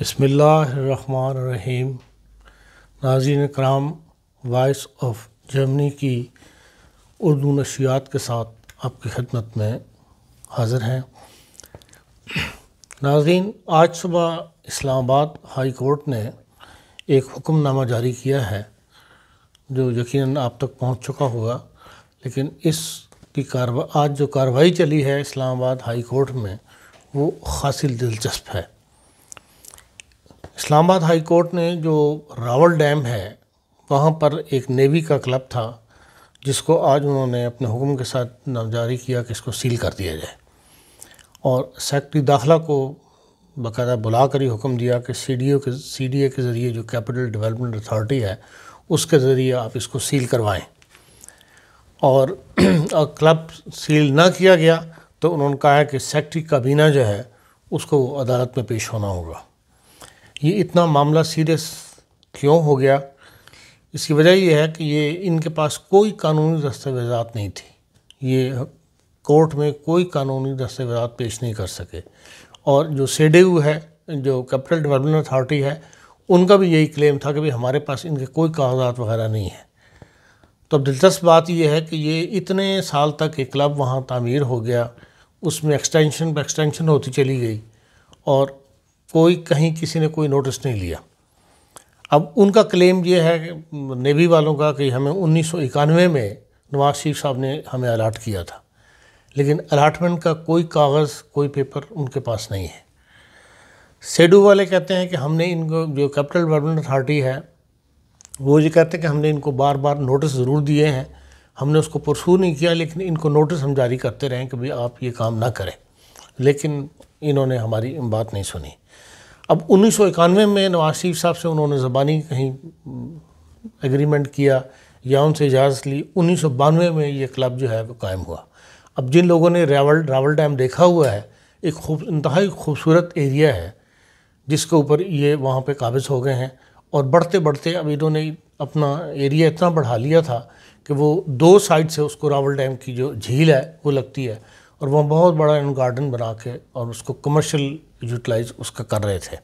रहीम नाजीन कराम voice of Germany की उर्दू नशियात के साथ आपकी खदमत में हाज़िर हैं नाजीन आज सुबह इस्लामाबाद हाई कोर्ट ने एक हुक्मनामा जारी किया है जो यकीन आप तक पहुंच चुका होगा लेकिन इसकी कार्रवाई आज जो कार्रवाई चली है इस्लामाबाद हाई कोर्ट में वो खासी दिलचस्प है इस्लामाबाद हाई कोर्ट ने जो रावल डैम है वहाँ पर एक नेवी का क्लब था जिसको आज उन्होंने अपने हुक्म के साथ जारी किया कि इसको सील कर दिया जाए और सेक्रटरी दाखिला को बाकायदा बुला कर ही हुक्म दिया कि सी डी ओ के सी डी ए के ज़रिए जो कैपिटल डेवलपमेंट अथॉरिटी है उसके ज़रिए आप इसको सील करवाएं और क्लब सील ना किया गया तो उन्होंने कहा कि सेक्रटरी काबीना जो है उसको अदालत में पेश होना होगा ये इतना मामला सीरियस क्यों हो गया इसकी वजह यह है कि ये इनके पास कोई कानूनी दस्तावेजात नहीं थी ये कोर्ट में कोई कानूनी दस्तावेजात पेश नहीं कर सके और जो सेडेयू है जो कैपिटल डेवलपमेंट अथॉरिटी है उनका भी यही क्लेम था कि भाई हमारे पास इनके कोई कागजात वगैरह नहीं है तो अब दिलचस्प बात यह है कि ये इतने साल तक ये क्लब वहाँ तामीर हो गया उसमें एक्सटेंशन पर एक्सटेंशन होती चली गई और कोई कहीं किसी ने कोई नोटिस नहीं लिया अब उनका क्लेम ये है नेवी वालों का कि हमें उन्नीस में नवाज शरीफ साहब ने हमें अलाट किया था लेकिन अलाटमेंट का कोई कागज़ कोई पेपर उनके पास नहीं है सेडू वाले कहते हैं कि हमने इनको जो कैपिटल डेवलपमेंट अथॉरिटी है वो ये कहते हैं कि हमने इनको बार बार नोटिस ज़रूर दिए हैं हमने उसको प्रसू नहीं किया लेकिन इनको नोटिस हम जारी करते रहें कि भाई आप ये काम ना करें लेकिन इन्होंने हमारी बात नहीं सुनी अब उन्नीस में नवाज शरीफ साहब से उन्होंने ज़बानी कहीं एग्रीमेंट किया या उनसे इजाज़त ली उन्नीस में ये क्लब जो है वो कायम हुआ अब जिन लोगों ने रावल रावल डैम देखा हुआ है एक खूब इंतहाई खूबसूरत एरिया है जिसके ऊपर ये वहाँ पे काबिज हो गए हैं और बढ़ते बढ़ते अब इन्होंने अपना एरिया इतना बढ़ा लिया था कि वो दो साइड से उसको रावल डैम की जो झील है वो लगती है और वहाँ बहुत बड़ा इन गार्डन बना के और उसको कमर्शल यूटिलाइज उसका कर रहे थे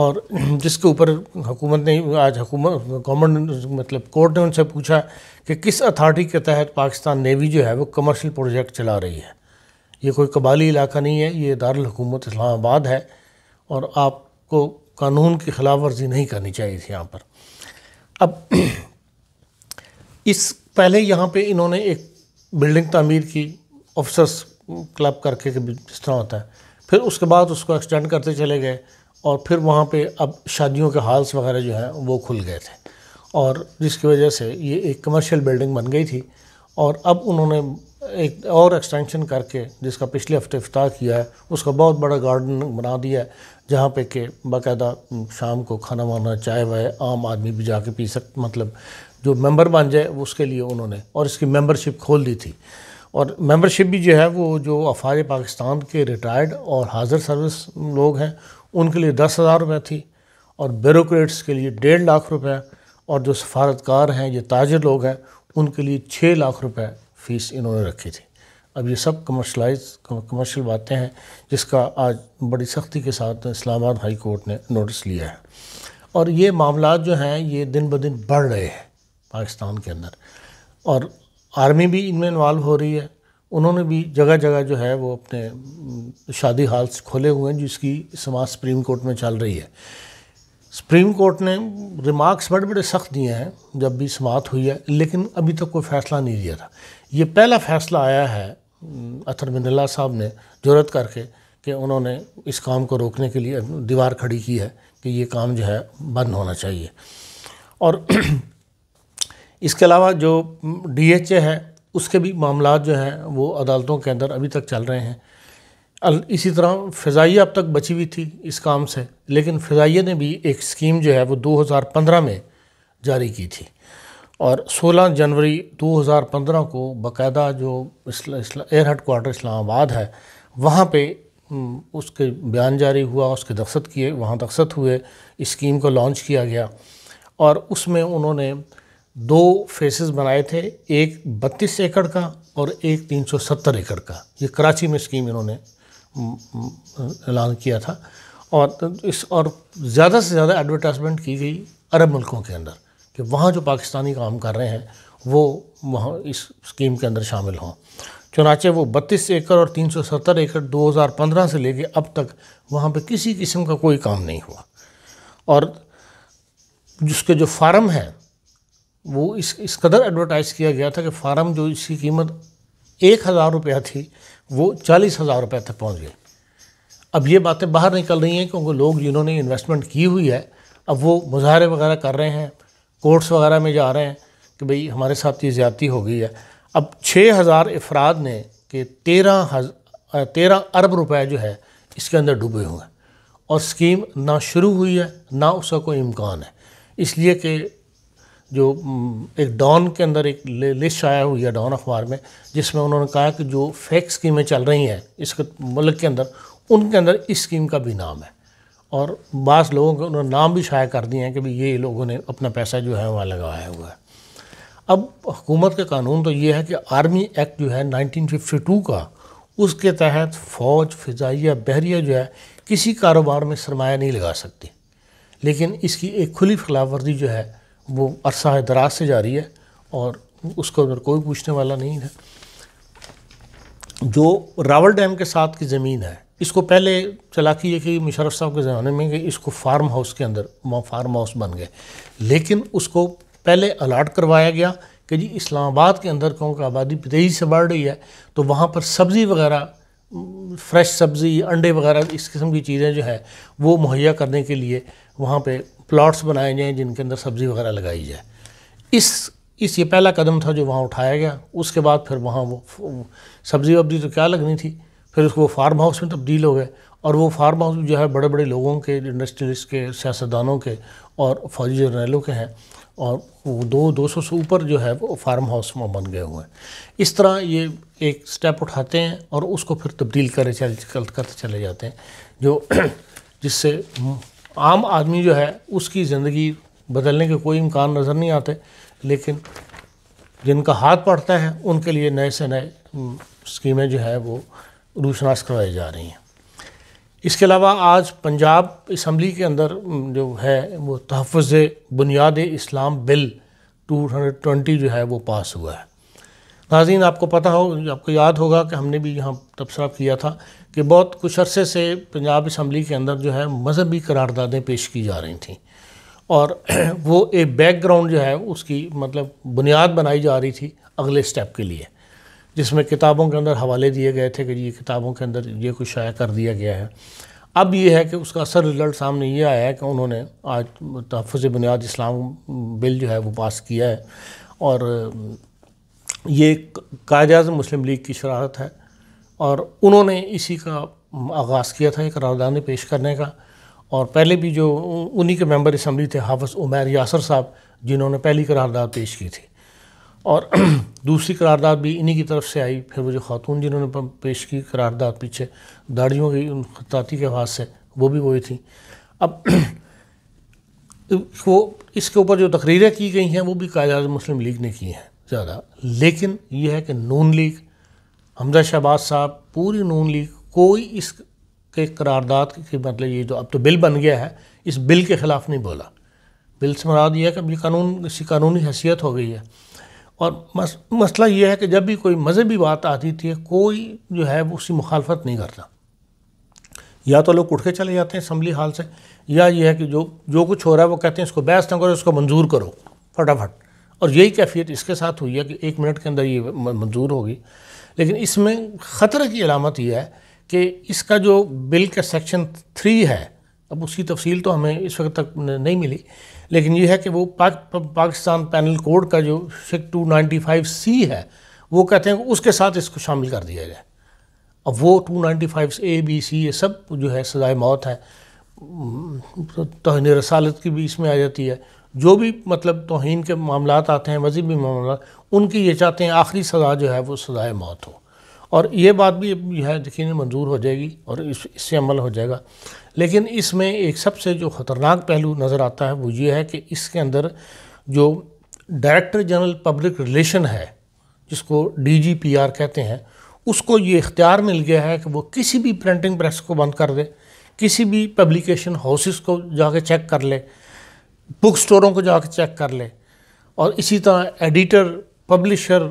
और जिसके ऊपर हुकूमत ने आज हुकूमत गवर्नमेंट मतलब कोर्ट ने उनसे पूछा कि किस अथॉरिटी के तहत पाकिस्तान नेवी जो है वो कमर्शियल प्रोजेक्ट चला रही है ये कोई कबाली इलाका नहीं है ये दारकूमत इस्लामाबाद है और आपको कानून की खिलाफ वर्जी नहीं करनी चाहिए थी यहाँ पर अब इस पहले यहाँ पे इन्होंने एक बिल्डिंग तमीर की ऑफिसर्स क्लब करके जिस तरह होता है फिर उसके बाद उसको एक्सटेंड करते चले गए और फिर वहाँ पे अब शादियों के हॉल्स वगैरह जो हैं वो खुल गए थे और जिसकी वजह से ये एक कमर्शियल बिल्डिंग बन गई थी और अब उन्होंने एक और एक्सटेंशन करके जिसका पिछले हफ्ते अफ्ताह किया है उसका बहुत बड़ा गार्डन बना दिया है जहाँ पे कि बाकायदा शाम को खाना वाना चाय वाय आम आदमी भी जाके पी सक मतलब जो मेंबर बन जाए उसके लिए उन्होंने और इसकी मेंबरशिप खोल दी थी और मेंबरशिप भी जो है वो जो अफाज पाकिस्तान के रिटायर्ड और हाजिर सर्विस लोग हैं उनके लिए दस हज़ार रुपये थी और ब्यूरोट्स के लिए डेढ़ लाख रुपये और जो सफारतकार हैं ये ताजर लोग हैं उनके लिए छः लाख रुपये फ़ीस इन्होंने रखी थी अब ये सब कमर्शलाइज कमर्शियल बातें हैं जिसका आज बड़ी सख्ती के साथ इस्लामाबाद हाई कोर्ट ने नोटिस लिया है और ये मामला जो हैं ये दिन ब दिन बढ़ रहे हैं पाकिस्तान के अंदर और आर्मी भी इनमें इन्वॉल्व हो रही है उन्होंने भी जगह जगह जो है वो अपने शादी हॉल्स खोले हुए हैं जिसकी समाज सुप्रीम कोर्ट में चल रही है सुप्रीम कोर्ट ने रिमार्क्स बड़े बड़े सख्त दिए हैं जब भी समाप्त हुई है लेकिन अभी तक कोई फैसला नहीं दिया था ये पहला फैसला आया है अतर मिनला साहब ने जरूरत करके कि उन्होंने इस काम को रोकने के लिए दीवार खड़ी की है कि ये काम जो है बंद होना चाहिए और इसके अलावा जो डी एच ए है उसके भी मामला जो हैं वो अदालतों के अंदर अभी तक चल रहे हैं इसी तरह फ़ज़ाइया अब तक बची हुई थी इस काम से लेकिन फ़ज़ाइया ने भी एक स्कीम जो है वो 2015 में जारी की थी और 16 जनवरी 2015 को बकायदा जो एयर हेड क्वार्टर इस्लामाबाद है वहाँ पे उसके बयान जारी हुआ उसके दख्त किए वहाँ दख्त हुए स्कीम को लॉन्च किया गया और उसमें उन्होंने दो फेसेस बनाए थे एक 32 एकड़ का और एक 370 एकड़ का ये कराची में स्कीम इन्होंने ऐलान किया था और इस और ज़्यादा से ज़्यादा एडवर्टाइजमेंट की गई अरब मुल्कों के अंदर कि वहाँ जो पाकिस्तानी काम कर रहे हैं वो वहाँ इस स्कीम के अंदर शामिल हों चुनाचे वो 32 एकड़ और 370 एकड़ 2015 से लेके अब तक वहाँ पे किसी किस्म का कोई काम नहीं हुआ और जिसके जो फार्म हैं वो इस इस कदर एडवर्टाइज़ किया गया था कि फार्म जो इसकी कीमत एक हज़ार रुपया थी वो चालीस हज़ार रुपये तक पहुंच गई अब ये बातें बाहर निकल रही हैं क्योंकि लोग जिन्होंने इन्वेस्टमेंट की हुई है अब वो मुजाहरे वगैरह कर रहे हैं कोर्ट्स वगैरह में जा रहे हैं कि भाई हमारे साथ ये ज्यादी हो गई है अब छः हज़ार अफराद ने कि तेरह हज तेरह अरब रुपए जो है इसके अंदर डूबे हुए हैं और स्कीम ना शुरू हुई है ना उसका कोई इम्कान है इसलिए कि जो एक डॉन के अंदर एक लिस्ट आया हुई है डॉन अखबार में जिसमें उन्होंने कहा कि जो फेक स्कीमें चल रही हैं इस मुल्क के अंदर उनके अंदर इस स्कीम का भी नाम है और बास लोगों के उन्होंने नाम भी शाया कर दिए हैं कि भाई ये लोगों ने अपना पैसा जो है वहाँ लगाया हुआ है अब हुकूमत का कानून तो ये है कि आर्मी एक्ट जो है 1952 का उसके तहत फ़ौज फ़िज़ाइया बहरिया जो है किसी कारोबार में सरमाया नहीं लगा सकती लेकिन इसकी एक खुली खिलाफवर्जी जो है वो अरसा है दराज से जारी है और उसको अंदर कोई पूछने वाला नहीं है जो रावल डैम के साथ की ज़मीन है इसको पहले चलाकी है कि मुशरफ साहब के ज़माने में इसको फार्म हाउस के अंदर फार्म हाउस बन गए लेकिन उसको पहले अलाट करवाया गया कि जी इस्लामाबाद के अंदर क्योंकि आबादी तेज़ी से बढ़ रही है तो वहाँ पर सब्ज़ी वगैरह फ्रेश सब्ज़ी अंडे वगैरह इस किस्म की चीज़ें जो है वो मुहैया करने के लिए वहाँ पे प्लॉट्स बनाए जाएँ जिनके अंदर सब्ज़ी वगैरह लगाई जाए इस इस ये पहला कदम था जो वहाँ उठाया गया उसके बाद फिर वहाँ वो सब्ज़ी वब्जी तो क्या लगनी थी फिर उसको फार्म हाउस में तब्दील हो गए और वो फार्म हाउस जो है बड़े बड़े लोगों के इंडस्ट्रियलिस्ट के सियासतदानों के और फौजी जर्नैलों के हैं और दो दो सौ से ऊपर जो है वो फार्म हाउस में बन गए हुए हैं इस तरह ये एक स्टेप उठाते हैं और उसको फिर तब्दील कर करते चले जाते हैं जो जिससे आम आदमी जो है उसकी ज़िंदगी बदलने के कोई इम्कान नज़र नहीं आते लेकिन जिनका हाथ पड़ता है उनके लिए नए से नए हम्म, स्कीमें जो है वो रूशनास करवाई जा रही हैं इसके अलावा आज पंजाब इसम्बली के अंदर जो है वो तहफ़ बुनियाद इस्लाम बिल 220 जो है वो पास हुआ है नाजीन आपको पता हो आपको याद होगा कि हमने भी यहाँ तबसरा किया था कि बहुत कुछ अरसे से पंजाब इसम्बली के अंदर जो है मजहबी करारदादें पेश की जा रही थी और वो एक बैकग्राउंड जो है उसकी मतलब बुनियाद बनाई जा रही थी अगले स्टेप के लिए जिसमें किताबों के अंदर हवाले दिए गए थे कि ये किताबों के अंदर ये कुछ शाया कर दिया गया है अब ये है कि उसका असर रिजल्ट सामने ये आया है कि उन्होंने आज तहफ़ बुनियाद इस्लाम बिल जो है वो पास किया है और ये कायद अजम मुस्लिम लीग की शरारत है और उन्होंने इसी का आगाज़ किया था एक करारदान पेश करने का और पहले भी जो उन्हीं के मेंबर इसम्बली थे हाफज उमैर यासर साहब जिन्होंने पहली करारदादा पेश की थी और दूसरी करारदाद भी इन्हीं की तरफ से आई फिर वो जो खातून जिन्होंने पेश की करारदाद पीछे दाढ़ियों की उन खताती के हाथ से वो भी वही थी अब वो इसके ऊपर जो तकरीरें की गई हैं वो भी कायद मुस्लिम लीग ने की हैं ज़्यादा लेकिन यह है कि नून लीग हमजा शहबाज साहब पूरी नून लीग कोई इस के करारदाद के मतलब ये जो अब तो बिल बन गया है इस बिल के ख़िलाफ़ नहीं बोला बिल से मराद यह है कि अब ये कानून इसकी कानूनी हैसियत हो गई है और मस, मसला यह है कि जब भी कोई मजहबी बात आती थी कोई जो है वो उसकी मुखालफत नहीं करता या तो लोग उठ के चले जाते हैं असम्बली हाल से या यह है कि जो जो कुछ हो रहा है वो कहते हैं इसको बहस ना करो इसको मंजूर करो फटाफट और यही कैफियत इसके साथ हुई है कि एक मिनट के अंदर ये मंजूर होगी लेकिन इसमें ख़तरे की अलामत यह है कि इसका जो बिल का सेक्शन थ्री है अब उसकी तफसील तो हमें इस वक्त तक नहीं मिली लेकिन ये है कि वो पाक, पाकिस्तान पैनल कोड का जो sec two ninety five C है वो कहते हैं उसके साथ इसको शामिल कर दिया जाए अब वो two ninety five A B C ये सब जो है सजाए मौत है तोहन रसालत की भी इसमें आ जाती है जो भी मतलब तोहन के मामला आते हैं मजहबी मामला उनकी ये चाहते हैं आखिरी सज़ा जो है वो सजाए मौत हो और ये बात भी जो है यकीन मंजूर हो जाएगी और इससे अमल हो जाएगा लेकिन इसमें एक सबसे जो ख़तरनाक पहलू नज़र आता है वो ये है कि इसके अंदर जो डायरेक्टर जनरल पब्लिक रिलेशन है जिसको डीजीपीआर कहते हैं उसको ये इख्तियार मिल गया है कि वो किसी भी प्रिंटिंग प्रेस को बंद कर दे किसी भी पब्लिकेशन हाउसेस को जाके चेक कर ले बुक स्टोरों को जाके चेक कर ले और इसी तरह एडिटर पब्लिशर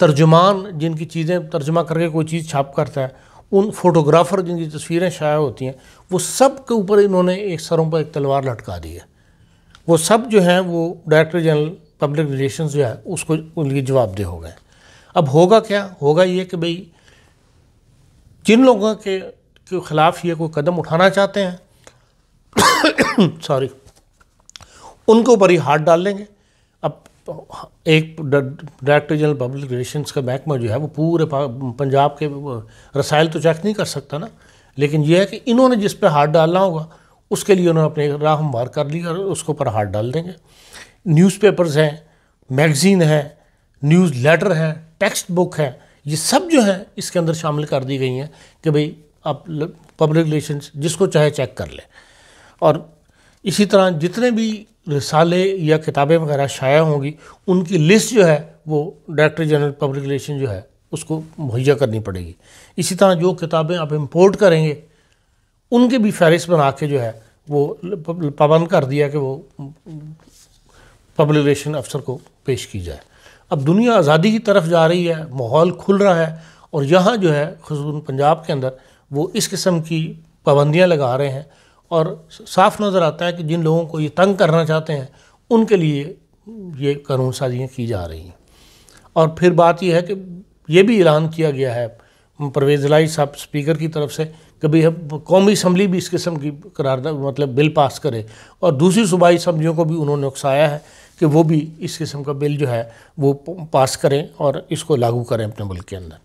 तर्जुमान जिनकी चीज़ें तर्जुमा करके कोई चीज़ छाप करता है उन फोटोग्राफ़र जिनकी तस्वीरें शाया होती हैं वो सब के ऊपर इन्होंने एक सरों पर एक तलवार लटका दी है वो सब जो हैं वो डायरेक्टर जनरल पब्लिक रिलेशन जो है उसको उनकी जवाबदेह हो गए अब होगा क्या होगा ये कि भाई जिन लोगों के, के ख़िलाफ़ ये कोई कदम उठाना चाहते हैं सॉरी उनके ऊपर ही हाथ डाल लेंगे अब एक डायरेक्टर जनरल पब्लिक रिलेशन का महकमा जो है वो पूरे पंजाब के रसायल तो चेक नहीं कर सकता ना लेकिन यह है कि इन्होंने जिस पर हाथ डालना होगा उसके लिए उन्होंने अपने राह हमवार कर ली और उसके ऊपर हाथ डाल देंगे न्यूज़पेपर्स हैं मैगज़ीन हैं न्यूज़ लेटर हैं टेक्स्ट बुक हैं ये सब जो हैं इसके अंदर शामिल कर दी गई हैं कि भाई आप पब्लिक रिलेशन जिसको चाहे चेक कर लें और इसी तरह जितने भी रिसाले या किताबें वगैरह शाया होंगी उनकी लिस्ट जो है वो डायरेक्टर जनरल पब्लिक रिलेशन जो है उसको मुहैया करनी पड़ेगी इसी तरह जो किताबें आप इम्पोर्ट करेंगे उनके भी फहरिस्त बना के जो है वो पाबंद कर दिया कि वो पब्लिक रिलेशन अफसर को पेश की जाए अब दुनिया आज़ादी की तरफ जा रही है माहौल खुल रहा है और यहाँ जो है खसूस पंजाब के अंदर वो इस किस्म की पाबंदियाँ लगा रहे हैं और साफ नज़र आता है कि जिन लोगों को ये तंग करना चाहते हैं उनके लिए ये कानून साजियाँ की जा रही हैं और फिर बात यह है कि ये भी ऐलान किया गया है परवेज़ लाई साहब स्पीकर की तरफ से कभी हम कौमी असम्बली भी इस किस्म की करार मतलब बिल पास करे और दूसरी सूबाई असम्बलियों को भी उन्होंने उकसाया है कि वो भी इस किस्म का बिल जो है वो पास करें और इसको लागू करें अपने मुल्क के अंदर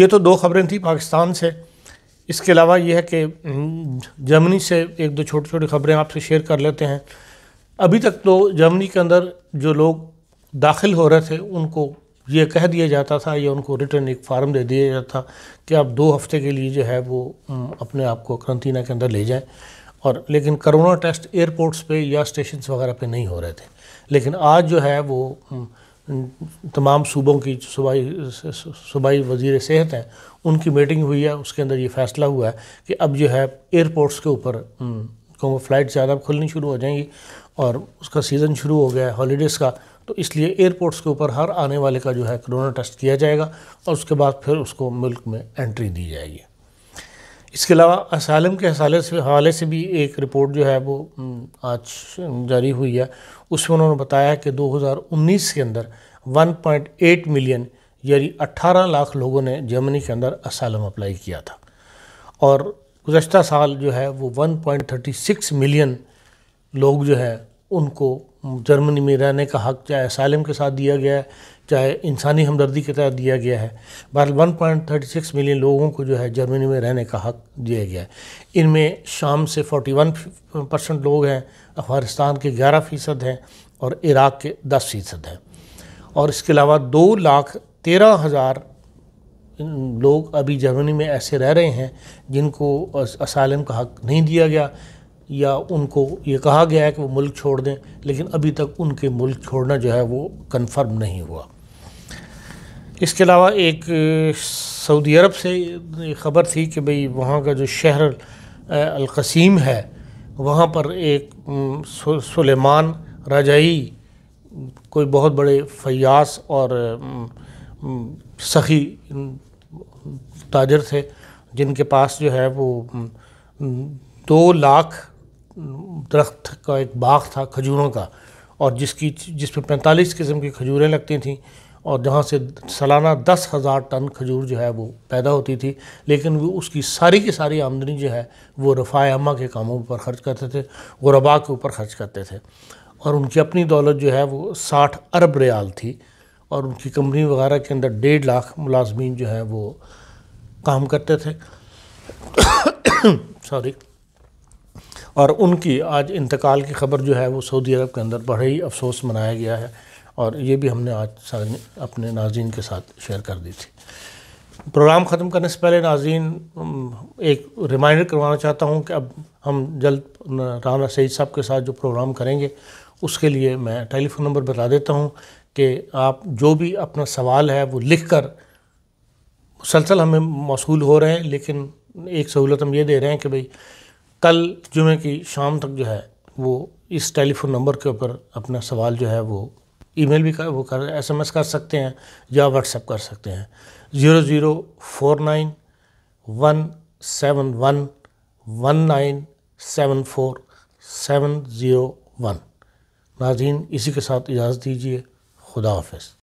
ये तो दो खबरें थी पाकिस्तान से इसके अलावा यह है कि हम्म, जर्मनी से एक दो छोटी छोटी खबरें आपसे शेयर कर लेते हैं अभी तक तो जर्मनी के अंदर जो लोग दाखिल हो रहे थे उनको ये कह दिया जाता था या उनको रिटर्न एक फार्म दे दिया जाता था कि आप दो हफ्ते के लिए जो है वो हम्म, अपने आप को करंतना के अंदर ले जाएं और लेकिन करोना टेस्ट एयरपोर्ट्स पे या स्टेशन वगैरह पे नहीं हो रहे थे लेकिन आज जो है वो हम्म, तमाम सूबों की सूबाई सूबाई वजीर सेहत हैं उनकी मीटिंग हुई है उसके अंदर ये फैसला हुआ है कि अब जो है एयरपोर्ट्स के ऊपर क्योंकि फ़्लाइट ज़्यादा खुलनी शुरू हो जाएंगी और उसका सीज़न शुरू हो गया है हॉलीडेज़ का तो इसलिए एयरपोर्ट्स के ऊपर हर आने वाले का जो है कोरोना टेस्ट किया जाएगा और उसके बाद फिर उसको मुल्क में एंट्री दी जाएगी इसके अलावा असालम के हवाले से हवाले से भी एक रिपोर्ट जो है वो आज जारी हुई है उसमें उन्होंने बताया कि 2019 के अंदर 1.8 मिलियन यानी 18 लाख लोगों ने जर्मनी के अंदर असालम अप्लाई किया था और गुज्त साल जो है वो 1.36 मिलियन लोग जो है उनको जर्मनी में रहने का हक चाहे असालम के साथ दिया गया है चाहे इंसानी हमदर्दी के तहत दिया गया है बहर one point thirty six million लोगों को जो है जर्मनी में रहने का हक दिया गया है इनमें शाम से फोटी वन परसेंट लोग हैं अफगानिस्तान के ग्यारह फ़ीसद हैं और इराक़ के दस फ़ीसद हैं और इसके अलावा दो लाख तेरह हज़ार लोग अभी जर्मनी में ऐसे रह रहे हैं जिनको असालम का हक नहीं दिया गया या उनको ये कहा गया है कि वो मुल्क छोड़ दें लेकिन अभी तक उनके मुल्क छोड़ना जो है वो कन्फर्म नहीं हुआ इसके अलावा एक सऊदी अरब से ख़बर थी कि भाई वहाँ का जो शहर अलकसीम है वहाँ पर एक सुलेमान रजाई कोई बहुत बड़े फयास और सखी ताजर थे जिनके पास जो है वो दो लाख दरख्त का एक बाग था खजूरों का और जिसकी जिसमें पैंतालीस किस्म की खजूरें लगती थीं और जहाँ से सालाना दस हज़ार टन खजूर जो है वो पैदा होती थी लेकिन वो उसकी सारी की सारी आमदनी जो है वो रफ़ा अम्मा के कामों पर खर्च करते थे गुरबा के ऊपर खर्च करते थे और उनकी अपनी दौलत जो है वो साठ अरब रियाल थी और उनकी कंपनी वगैरह के अंदर डेढ़ लाख मुलाजमीन जो है वो काम करते थे सॉरी और उनकी आज इंतकाल की खबर जो है वो सऊदी अरब के अंदर बड़ा ही अफसोस मनाया गया है और ये भी हमने आज अपने नाजीन के साथ शेयर कर दी थी प्रोग्राम ख़त्म करने से पहले नाजीन एक रिमाइंडर करवाना चाहता हूँ कि अब हम जल्द राना सईद साहब के साथ जो प्रोग्राम करेंगे उसके लिए मैं टेलीफोन नंबर बता देता हूँ कि आप जो भी अपना सवाल है वो लिख कर मुसलसल हमें मौसू हो रहे हैं लेकिन एक सहूलत हम ये दे रहे हैं कि भाई कल जुमे की शाम तक जो है वो इस टेलीफोन नंबर के ऊपर अपना सवाल जो है वो ईमेल भी कर वो कर एसएमएस कर सकते हैं या व्हाट्सएप कर सकते हैं zero zero four nine one seven one one nine seven four seven zero one नाजीन इसी के साथ इजाज़त दीजिए खुदा हाफ